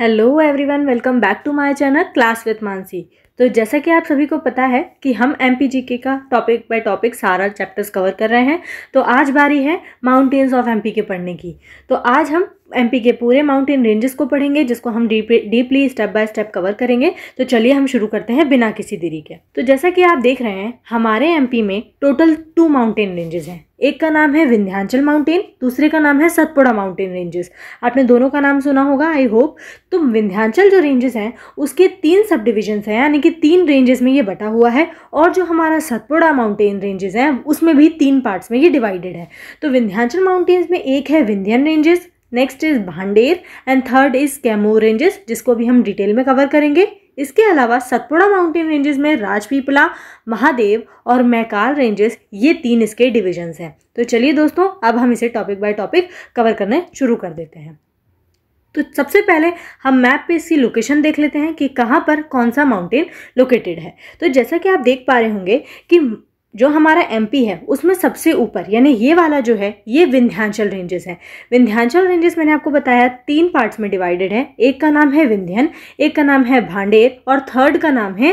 Hello everyone welcome back to my channel class with Mansi तो जैसा कि आप सभी को पता है कि हम एम पी का टॉपिक बाय टॉपिक सारा चैप्टर्स कवर कर रहे हैं तो आज बारी है माउंटेन्स ऑफ एम के पढ़ने की तो आज हम एम के पूरे माउंटेन रेंजेस को पढ़ेंगे जिसको हम deep deeply step by step cover करेंगे तो चलिए हम शुरू करते हैं बिना किसी देरी के तो जैसा कि आप देख रहे हैं हमारे एम में टोटल टू माउंटेन रेंजेज हैं एक का नाम है विंध्यांचल माउंटेन दूसरे का नाम है सतपुड़ा माउंटेन रेंजेस आपने दोनों का नाम सुना होगा आई होप तो विंध्यांचल जो रेंजेस हैं उसके तीन सब डिविजन्स हैं यानी कि तीन रेंजेस में ये बटा हुआ है और जो हमारा सतपुड़ा माउंटेन रेंजेस हैं उसमें भी तीन पार्ट्स में ये डिवाइडेड है तो विंध्यांचल माउंटेन्स में एक है Vindhyan ranges next is Bhander and third is Kaimur ranges जिसको भी हम डिटेल में कवर करेंगे इसके अलावा सतपुड़ा माउंटेन रेंजेस में राजपीपला महादेव और मैकाल रेंजेस ये तीन इसके डिविजन्स हैं तो चलिए दोस्तों अब हम इसे टॉपिक बाय टॉपिक कवर करने शुरू कर देते हैं तो सबसे पहले हम मैप पे इसकी लोकेशन देख लेते हैं कि कहाँ पर कौन सा माउंटेन लोकेटेड है तो जैसा कि आप देख पा रहे होंगे कि जो हमारा एम है उसमें सबसे ऊपर यानी ये वाला जो है ये विंध्यांचल रेंजेस है विंध्यांचल रेंजेस मैंने आपको बताया तीन पार्ट्स में डिवाइडेड है एक का नाम है विंध्यन एक का नाम है भांडेर और थर्ड का नाम है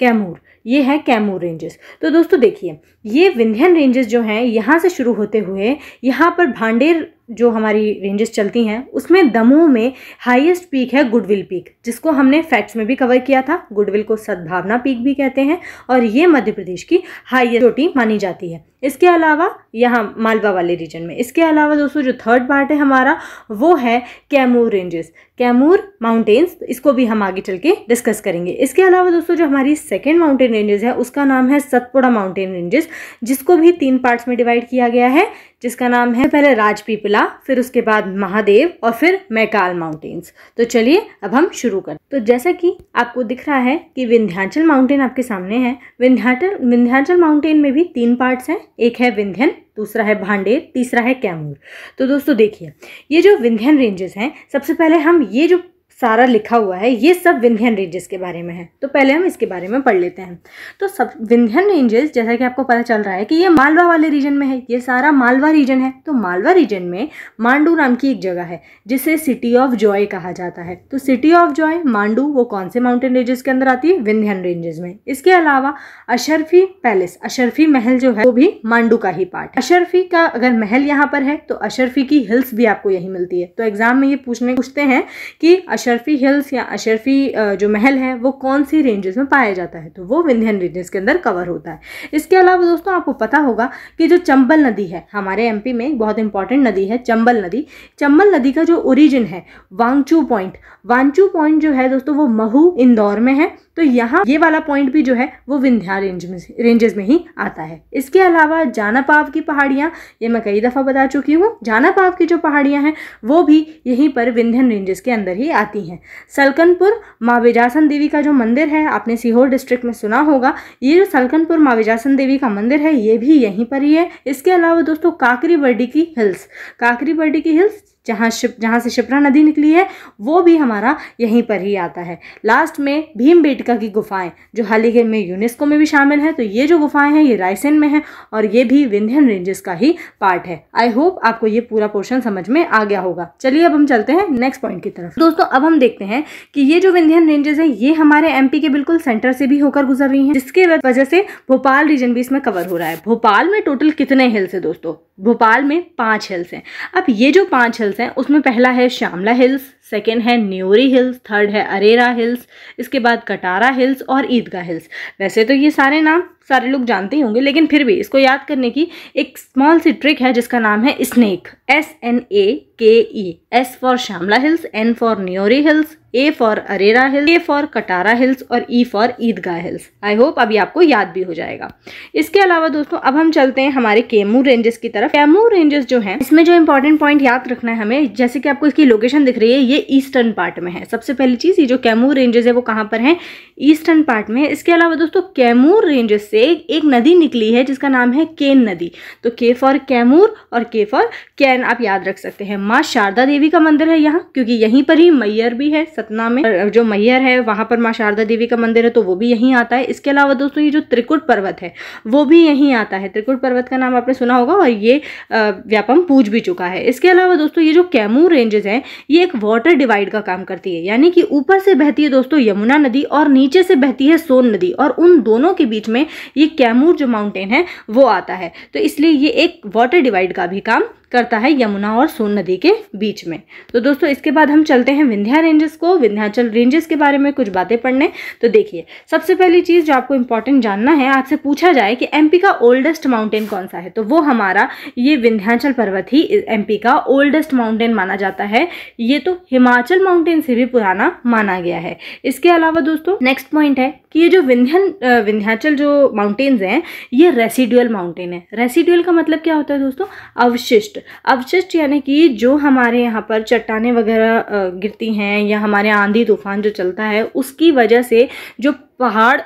कैमूर ये है कैमूर रेंजेस तो दोस्तों देखिए ये विंध्यन रेंजेस जो हैं यहाँ से शुरू होते हुए यहाँ पर भांडेर जो हमारी रेंजेस चलती हैं उसमें दमोह में हाईएस्ट पीक है गुडविल पीक जिसको हमने फैक्ट्स में भी कवर किया था गुडविल को सद्भावना पीक भी कहते हैं और ये मध्य प्रदेश की हाईएस्ट चोटी मानी जाती है इसके अलावा यहाँ मालवा वाले रीजन में इसके अलावा दोस्तों जो थर्ड पार्ट है हमारा वो है कैमूर रेंजेस कैमूर माउंटेन्स इसको भी हम आगे चल के डिस्कस करेंगे इसके अलावा दोस्तों जो हमारी सेकेंड माउंटेन रेंजेस है उसका नाम है सतपुड़ा माउंटेन रेंजेस जिसको भी तीन पार्ट्स में डिवाइड किया गया है जिसका नाम है पहले राजपीपला फिर उसके बाद महादेव और फिर मैकाल माउंटेन्स तो चलिए अब हम शुरू करें तो जैसा कि आपको दिख रहा है कि विंध्याचल माउंटेन आपके सामने है विंध्याचल विंध्याचल माउंटेन में भी तीन पार्ट्स हैं एक है विंध्यन दूसरा है भांडेर तीसरा है कैमूर तो दोस्तों देखिए ये जो विंध्यन रेंजेस हैं सबसे पहले हम ये जो सारा लिखा हुआ है ये सब विंध्यन रेंजेस के बारे में है तो पहले हम इसके बारे में पढ़ लेते हैं तो सब विंध्यन रेंजेस जैसा कि आपको पता चल रहा है कि ये मालवा वाले रीजन में है ये सारा मालवा रीजन है तो मालवा रीजन में मांडू नाम की एक जगह है जिसे सिटी ऑफ जॉय कहा जाता है तो सिटी ऑफ जॉय मांडू वो कौन से माउंटेन रेंजेस के अंदर आती है विंध्यन रेंजेस में इसके अलावा अशरफी पैलेस अशरफी महल जो है वो भी मांडू का ही पार्ट अशरफी का अगर महल यहाँ पर है तो अशरफी की हिल्स भी आपको यही मिलती है तो एग्जाम में ये पूछने पूछते हैं कि अशर अशरफी हिल्स या अशरफी जो महल है वो कौन सी रेंजेस में पाया जाता है तो वो विंध्यन रेंजेस के अंदर कवर होता है इसके अलावा दोस्तों आपको पता होगा कि जो चंबल नदी है हमारे एमपी में एक बहुत इंपॉर्टेंट नदी है चंबल नदी चंबल नदी का जो ओरिजिन है वांगचू पॉइंट वांगचू पॉइंट जो है दोस्तों वो महू इंदौर में है तो यहाँ ये वाला पॉइंट भी जो है वो विंध्या रेंज में रेंजेस में ही आता है इसके अलावा जानापाव की पहाड़ियाँ ये मैं कई दफ़ा बता चुकी हूँ जानापाव की जो पहाड़ियाँ हैं वो भी यहीं पर विंध्यन रेंजेस के अंदर ही आती हैं सलकनपुर माँ विजासन देवी का जो मंदिर है आपने सीहोर डिस्ट्रिक्ट में सुना होगा ये जो सलकनपुर माँ विजासन देवी का मंदिर है ये भी यहीं पर ही है इसके अलावा दोस्तों काकरी बर्डी की हिल्स काकरी बर्डी की हिल्स जहाँ शिप जहाँ से शिप्रा नदी निकली है वो भी हमारा यहीं पर ही आता है लास्ट में भीम बेटका की गुफाएं जो ही में यूनेस्को में भी शामिल है तो ये जो गुफाएं हैं ये रायसेन में है और ये भी विंध्यन रेंजेस का ही पार्ट है आई होप आपको ये पूरा पोर्शन समझ में आ गया होगा चलिए अब हम चलते हैं नेक्स्ट पॉइंट की तरफ दोस्तों अब हम देखते हैं कि ये जो विंध्यन रेंजेस है ये हमारे एम के बिल्कुल सेंटर से भी होकर गुजर रही है जिसके वजह से भोपाल रीजन भी इसमें कवर हो रहा है भोपाल में टोटल कितने हिल्स है दोस्तों भोपाल में पांच हिल्स हैं अब ये जो पांच हिल्स हिल्स हैं उसमें पहला है श्यामला हिल्स सेकेंड है न्योरी हिल्स थर्ड है अरेरा हिल्स इसके बाद कटारा हिल्स और ईदगाह हिल्स वैसे तो ये सारे नाम सारे लोग जानते ही होंगे लेकिन फिर भी इसको याद करने की एक स्मॉल सी ट्रिक है जिसका नाम है snake S N A K E S for Shyamla hills N for Nyori hills A for Arera hills A for Katara hills और E e for Idgah hills I hope अभी आपको याद भी हो जाएगा इसके अलावा दोस्तों अब हम चलते हैं हमारे केमू रेंजेस की तरफ केमू रेंजेस जो हैं इसमें जो इंपॉर्टेंट पॉइंट याद रखना है हमें जैसे कि आपको इसकी लोकेशन दिख रही है ये ईस्टर्न पार्ट में है सबसे पहली चीज़ ये जो कैमूर रेंजेस है वो कहाँ पर है ईस्टर्न पार्ट में इसके अलावा दोस्तों कैमूर रेंजेस से से एक नदी निकली है जिसका नाम है केन नदी तो के फॉर कैमूर और के फॉर कैन आप याद रख सकते हैं माँ शारदा देवी का मंदिर है यहाँ क्योंकि यहीं पर ही मैयर भी है सतना में जो मैयर है वहाँ पर माँ शारदा देवी का मंदिर है तो वो भी यहीं आता है इसके अलावा दोस्तों ये जो त्रिकुट पर्वत है वो भी यहीं आता है त्रिकुट पर्वत का नाम आपने सुना होगा और ये व्यापम पूज भी चुका है इसके अलावा दोस्तों ये जो कैमूर रेंजेस हैं ये एक वाटर डिवाइड का काम करती है यानी कि ऊपर से बहती है दोस्तों यमुना नदी और नीचे से बहती है सोन नदी और उन दोनों के बीच में ये कैमूर जो माउंटेन है वो आता है तो इसलिए ये एक वाटर डिवाइड का भी काम करता है यमुना और सोन नदी के बीच में तो दोस्तों इसके बाद हम चलते हैं विंध्या रेंजेस को विंध्याचल रेंजेस के बारे में कुछ बातें पढ़ने तो देखिए सबसे पहली चीज़ जो आपको इंपॉर्टेंट जानना है आपसे पूछा जाए कि एमपी का ओल्डेस्ट माउंटेन कौन सा है तो वो हमारा ये विंध्याचल पर्वत ही एम का ओल्डेस्ट माउंटेन माना जाता है ये तो हिमाचल माउंटेन से भी पुराना माना गया है इसके अलावा दोस्तों नेक्स्ट पॉइंट है कि ये जो विंध्यान विंध्याचल जो माउंटेन्स हैं ये रेसिडुअल माउंटेन है रेसिडुअल का मतलब क्या होता है दोस्तों अवशिष्ट अवशिष्ट अवशिष्ट यानी कि जो हमारे यहाँ पर चट्टाने वगैरह गिरती हैं या हमारे आंधी तूफान जो चलता है उसकी वजह से जो पहाड़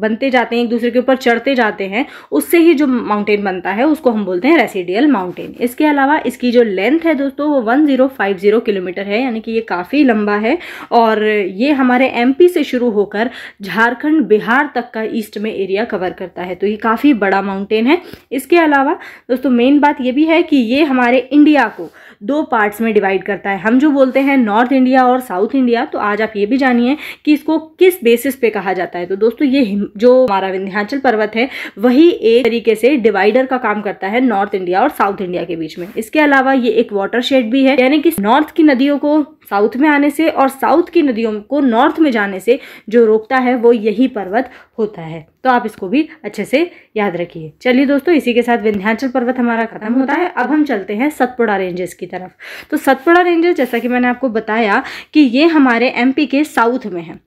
बनते जाते हैं एक दूसरे के ऊपर चढ़ते जाते हैं उससे ही जो माउंटेन बनता है उसको हम बोलते हैं रेसिडियल माउंटेन इसके अलावा इसकी जो लेंथ है दोस्तों वो 1050 किलोमीटर है यानी कि ये काफ़ी लंबा है और ये हमारे एमपी से शुरू होकर झारखंड बिहार तक का ईस्ट में एरिया कवर करता है तो ये काफ़ी बड़ा माउंटेन है इसके अलावा दोस्तों मेन बात ये भी है कि ये हमारे इंडिया को दो पार्ट्स में डिवाइड करता है हम जो बोलते हैं नॉर्थ इंडिया और साउथ इंडिया तो आज आप ये भी जानिए कि इसको किस बेसिस पे कहा जाता है तो दोस्तों ये जो हमारा विंध्याचल पर्वत है वही एक तरीके से डिवाइडर का काम करता है नॉर्थ इंडिया और साउथ इंडिया के बीच में इसके अलावा ये एक वाटर भी है यानी कि नॉर्थ की नदियों को साउथ में आने से और साउथ की नदियों को नॉर्थ में जाने से जो रोकता है वो यही पर्वत होता है तो आप इसको भी अच्छे से याद रखिए चलिए दोस्तों इसी के साथ विंध्याचल पर्वत हमारा खत्म होता है अब हम चलते हैं सतपुड़ा रेंजेस की तरफ तो सतपुड़ा रेंजेस जैसा कि मैंने आपको बताया कि ये हमारे एमपी के साउथ में है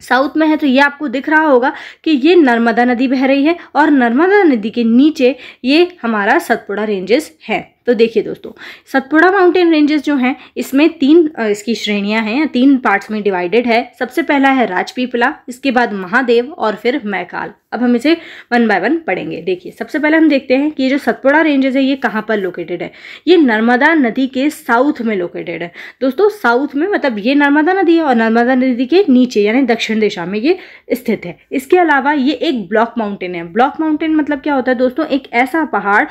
साउथ में है तो ये आपको दिख रहा होगा कि ये नर्मदा नदी बह रही है और नर्मदा नदी के नीचे ये हमारा सतपुड़ा रेंजेस है तो देखिए दोस्तों सतपुड़ा माउंटेन रेंजेस जो हैं इसमें तीन इसकी श्रेणियां हैं तीन पार्ट्स में डिवाइडेड है सबसे पहला है राजपीपला इसके बाद महादेव और फिर मैकाल अब हम इसे वन बाय वन पढ़ेंगे देखिए सबसे पहले हम देखते हैं कि ये जो सतपुड़ा रेंजेस है ये कहाँ पर लोकेटेड है ये नर्मदा नदी के साउथ में लोकेटेड है दोस्तों साउथ में मतलब ये नर्मदा नदी है और नर्मदा नदी के नीचे यानी दक्षिण दिशा में ये स्थित है इसके अलावा ये एक ब्लॉक माउंटेन है ब्लॉक माउंटेन मतलब क्या होता है दोस्तों एक ऐसा पहाड़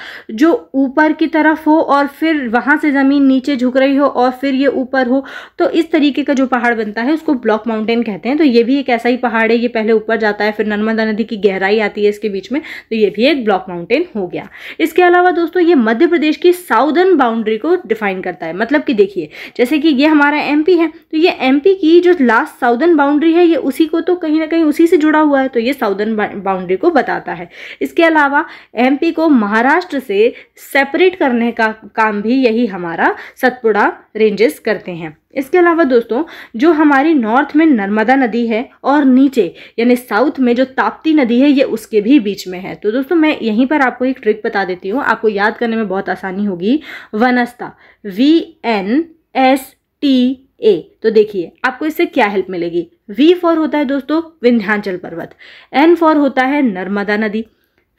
जो ऊपर की तरफ हो और फिर वहाँ से ज़मीन नीचे झुक रही हो और फिर ये ऊपर हो तो इस तरीके का जो पहाड़ बनता है उसको ब्लॉक माउंटेन कहते हैं तो ये भी एक ऐसा ही पहाड़ है ये पहले ऊपर जाता है फिर नर्मदा नदी की गहराई आती है इसके बीच में तो ये भी एक ब्लॉक माउंटेन हो गया इसके अलावा दोस्तों ये मध्य प्रदेश की साउदर्न बाउंड्री को डिफाइन करता है मतलब कि देखिए जैसे कि ये हमारा एम है तो ये एम की जो लास्ट साउदर्न बाउंड्री है ये उसी को तो कहीं ना कहीं उसी से जुड़ा हुआ है तो ये साउदर्न बाउंड्री को बताता है इसके अलावा एम को महाराष्ट्र से सेपरेट करने का काम भी यही हमारा सतपुड़ा रेंजेस करते हैं इसके अलावा दोस्तों जो हमारी नॉर्थ में नर्मदा नदी है और नीचे यानी साउथ में जो ताप्ती नदी है ये उसके भी बीच में है तो दोस्तों मैं यहीं पर आपको एक ट्रिक बता देती हूँ आपको याद करने में बहुत आसानी होगी वनस्ता V N S T A तो देखिए आपको इससे क्या हेल्प मिलेगी वी फॉर होता है दोस्तों विंध्यांचल पर्वत एन फॉर होता है नर्मदा नदी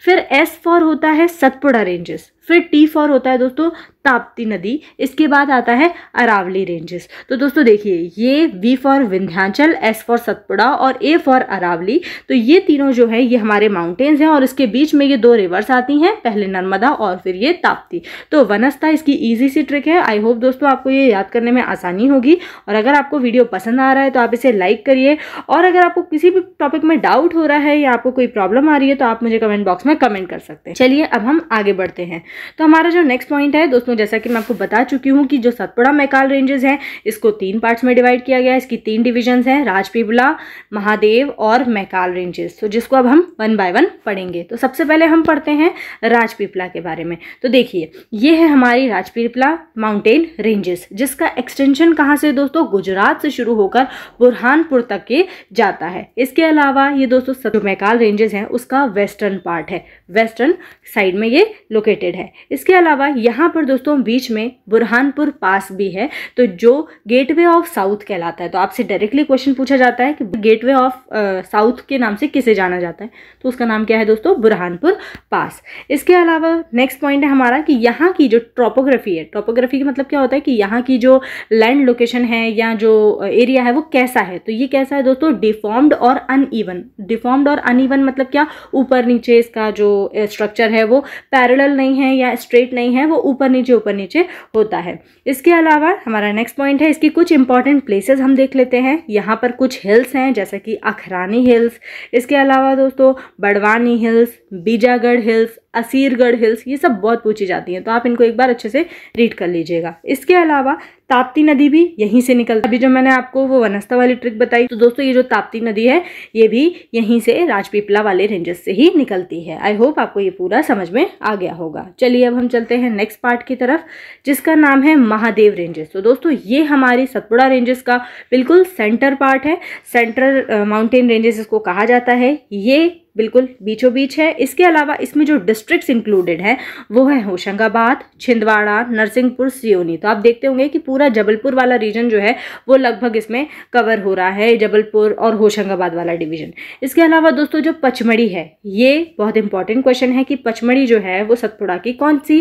फिर एस फॉर होता है सतपुड़ा रेंजेस फिर टी फॉर होता है दोस्तों ताप्ती नदी इसके बाद आता है अरावली रेंजेस तो दोस्तों देखिए ये V for Vindhyachal S for Satpura और ए फॉर अरावली तो ये तीनों जो है ये हमारे माउंटेन्स हैं और इसके बीच में ये दो रिवर्स आती हैं पहले नर्मदा और फिर ये ताप्ती तो वनस्ता इसकी ईजी सी ट्रिक है आई होप दोस्तों आपको ये याद करने में आसानी होगी और अगर आपको वीडियो पसंद आ रहा है तो आप इसे लाइक करिए और अगर आपको किसी भी टॉपिक में डाउट हो रहा है या आपको कोई प्रॉब्लम आ रही है तो आप मुझे कमेंट बॉक्स में कमेंट कर सकते हैं चलिए अब हम आगे बढ़ते हैं तो हमारा जो नेक्स्ट पॉइंट है दोस्तों जैसा कि मैं आपको बता चुकी हूँ कि जो सतपुड़ा मैकाल रेंजेस हैं इसको तीन पार्ट्स में डिवाइड किया गया है इसकी तीन डिविजन्स हैं राजपीपला महादेव और मैकाल रेंजेस तो जिसको अब हम वन बाय वन पढ़ेंगे तो सबसे पहले हम पढ़ते हैं राजपीपला के बारे में तो देखिए ये है हमारी राजपीपला माउंटेन रेंजेस जिसका एक्सटेंशन कहाँ से दोस्तों गुजरात से शुरू होकर बुरहानपुर तक के जाता है इसके अलावा ये दोस्तों सतु मैकाल रेंजेस हैं उसका वेस्टर्न पार्ट है वेस्टर्न साइड में ये लोकेटेड है इसके अलावा यहाँ पर दोस्तों दोस्तों बीच में बुरहानपुर पास भी है तो जो गेटवे ऑफ साउथ कहलाता है तो आपसे डायरेक्टली क्वेश्चन पूछा जाता है कि गेटवे ऑफ साउथ के नाम से किसे जाना जाता है तो उसका नाम क्या है दोस्तों बुरहानपुर पास इसके अलावा नेक्स्ट पॉइंट है हमारा कि यहाँ की जो ट्रोपोग्राफी है ट्रोपोग्राफी का मतलब क्या होता है कि यहाँ की जो लैंड लोकेशन है या जो एरिया है वो कैसा है तो ये कैसा है दोस्तों डिफॉर्म्ड और अनईवन डिफॉर्म्ड और ईवन मतलब क्या ऊपर नीचे इसका जो स्ट्रक्चर है वो पैरल नहीं है या स्ट्रेट नहीं है वो ऊपर नीचे नीचे ऊपर नीचे होता है इसके अलावा हमारा नेक्स्ट पॉइंट है इसकी कुछ इंपॉर्टेंट प्लेसेस हम देख लेते हैं यहाँ पर कुछ हिल्स हैं जैसे कि अखरानी हिल्स इसके अलावा दोस्तों Barwani hills Bijagarh hills Asirgarh hills ये सब बहुत पूछी जाती हैं तो आप इनको एक बार अच्छे से रीड कर लीजिएगा इसके अलावा ताप्ती नदी भी यहीं से निकल अभी जो मैंने आपको वो वनस्था वाली ट्रिक बताई तो दोस्तों ये जो ताप्ती नदी है ये भी यहीं से राजपीपला वाले रेंजेस से ही निकलती है आई होप आपको ये पूरा समझ में आ गया होगा चलिए अब हम चलते हैं नेक्स्ट पार्ट की तरफ जिसका नाम है महादेव रेंजेस तो दोस्तों ये हमारी सतपुड़ा रेंजेस का बिल्कुल सेंटर पार्ट है सेंटर माउंटेन रेंजेस इसको कहा जाता है ये बिल्कुल बीचों बीच है इसके अलावा इसमें जो डिस्ट्रिक्ट्स इंक्लूडेड हैं वो है होशंगाबाद छिंदवाड़ा नरसिंहपुर सियोनी तो आप देखते होंगे कि पूरा जबलपुर वाला रीजन जो है वो लगभग इसमें कवर हो रहा है जबलपुर और होशंगाबाद वाला डिवीजन इसके अलावा दोस्तों जो पचमढ़ी है ये बहुत इंपॉर्टेंट क्वेश्चन है कि पचमढ़ी जो है वो सतपुड़ा की कौन सी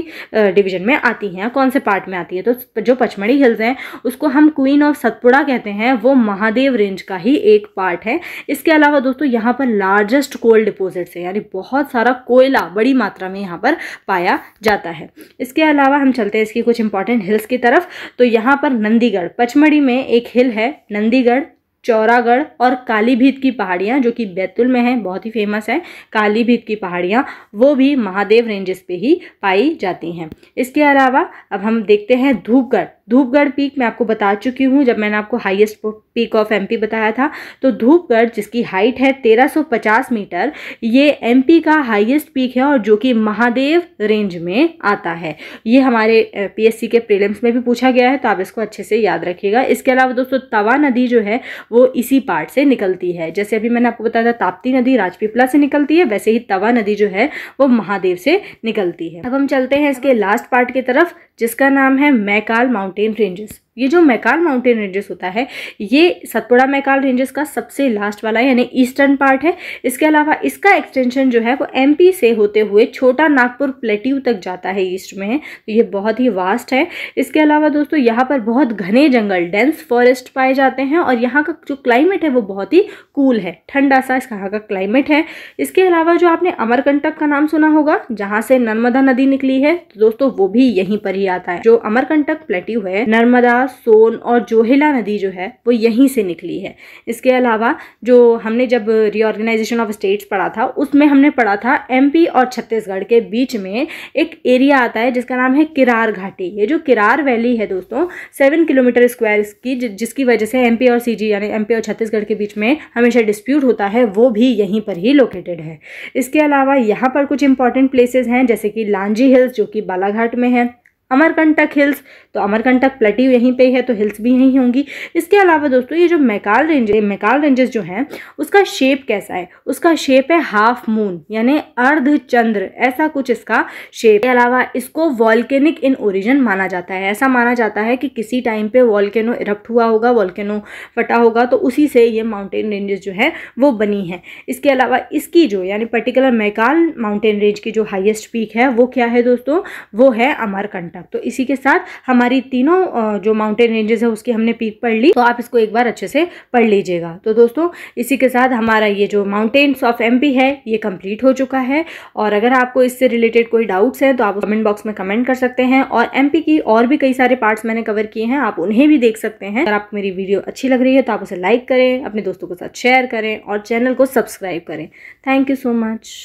डिवीजन में आती है कौन से पार्ट में आती है तो जो पचमढ़ी हिल्स हैं उसको हम क्वीन ऑफ सतपुड़ा कहते हैं वो महादेव रेंज का ही एक पार्ट है इसके अलावा दोस्तों यहाँ पर लार्जेस्ट कोल्ड डिपोज़िट्स से यानी बहुत सारा कोयला बड़ी मात्रा में यहाँ पर पाया जाता है इसके अलावा हम चलते हैं इसकी कुछ इंपॉर्टेंट हिल्स की तरफ तो यहाँ पर नंदीगढ़ पचमढ़ी में एक हिल है नंदीगढ़ चौरागढ़ और कालीभीत की पहाड़ियाँ जो कि बैतुल में है बहुत ही फेमस है कालीभीत की पहाड़ियाँ वो भी महादेव रेंजेस पे ही पाई जाती हैं इसके अलावा अब हम देखते हैं धूपगढ़ धूपगढ़ पीक मैं आपको बता चुकी हूँ जब मैंने आपको हाईएस्ट पीक ऑफ एमपी बताया था तो धूपगढ़ जिसकी हाइट है 1350 मीटर ये एमपी का हाईएस्ट पीक है और जो कि महादेव रेंज में आता है ये हमारे पीएससी के प्रीलिम्स में भी पूछा गया है तो आप इसको अच्छे से याद रखिएगा इसके अलावा दोस्तों तवा नदी जो है वो इसी पार्ट से निकलती है जैसे अभी मैंने आपको बताया था ताप्ती नदी राजपिपला से निकलती है वैसे ही तवा नदी जो है वो महादेव से निकलती है अब हम चलते हैं इसके लास्ट पार्ट की तरफ जिसका नाम है मैकाल माउंट mountain ranges. ये जो मैकाल माउंटेन रेंजेस होता है ये सतपुड़ा मैकाल रेंजेस का सबसे लास्ट वाला यानी ईस्टर्न पार्ट है इसके अलावा इसका एक्सटेंशन जो है वो एमपी से होते हुए छोटा नागपुर प्लेट्यू तक जाता है ईस्ट में तो ये बहुत ही वास्ट है इसके अलावा दोस्तों यहाँ पर बहुत घने जंगल डेंस फॉरेस्ट पाए जाते हैं और यहाँ का जो क्लाइमेट है वो बहुत ही कूल है ठंडा सा यहाँ का क्लाइमेट है इसके अलावा जो आपने अमरकंटक का नाम सुना होगा जहाँ से नर्मदा नदी निकली है तो दोस्तों वो भी यहीं पर ही आता है जो अमरकंटक प्लेट्यू है नर्मदा सोन और जोहेला नदी जो है वो यहीं से निकली है इसके अलावा जो हमने जब रिओर्गेनाइजेशन ऑफ स्टेट्स पढ़ा था उसमें हमने पढ़ा था एमपी और छत्तीसगढ़ के बीच में एक एरिया आता है जिसका नाम है किरार घाटी ये जो किरार वैली है दोस्तों सेवन किलोमीटर स्क्वायर की जिसकी वजह से एम और सी यानी एम और छत्तीसगढ़ के बीच में हमेशा डिस्प्यूट होता है वो भी यहीं पर ही लोकेटेड है इसके अलावा यहाँ पर कुछ इंपॉर्टेंट प्लेसेज हैं जैसे कि लांजी हिल्स जो कि बालाघाट में है अमरकंटक हिल्स तो अमरकंटक प्लेटी यहीं पे है तो हिल्स भी यहीं होंगी इसके अलावा दोस्तों ये जो मैकाल रेंज मैकाल रेंजेस जो हैं उसका शेप कैसा है उसका शेप है हाफ मून यानी अर्ध चंद्र ऐसा कुछ इसका शेप के अलावा इसको वॉल्केनिक इन ओरिजिन माना जाता है ऐसा माना जाता है कि किसी टाइम पे वॉल्केनो इरप्ट हुआ होगा वॉल्केनो फटा होगा तो उसी से ये माउंटेन रेंजेस जो है वो बनी हैं इसके अलावा इसकी जो यानी पर्टिकुलर मैकाल माउंटेन रेंज की जो हाइएस्ट पीक है वो क्या है दोस्तों वो है अमरकंटक लद्दाख तो इसी के साथ हमारी तीनों जो माउंटेन रेंजेस है उसकी हमने पीक पढ़ ली तो आप इसको एक बार अच्छे से पढ़ लीजिएगा तो दोस्तों इसी के साथ हमारा ये जो माउंटेन्स ऑफ एम है ये कम्प्लीट हो चुका है और अगर आपको इससे रिलेटेड कोई डाउट्स हैं तो आप कमेंट बॉक्स में कमेंट कर सकते हैं और एम की और भी कई सारे पार्ट्स मैंने कवर किए हैं आप उन्हें भी देख सकते हैं अगर आपको मेरी वीडियो अच्छी लग रही है तो आप उसे लाइक करें अपने दोस्तों के साथ शेयर करें और चैनल को सब्सक्राइब करें थैंक यू सो मच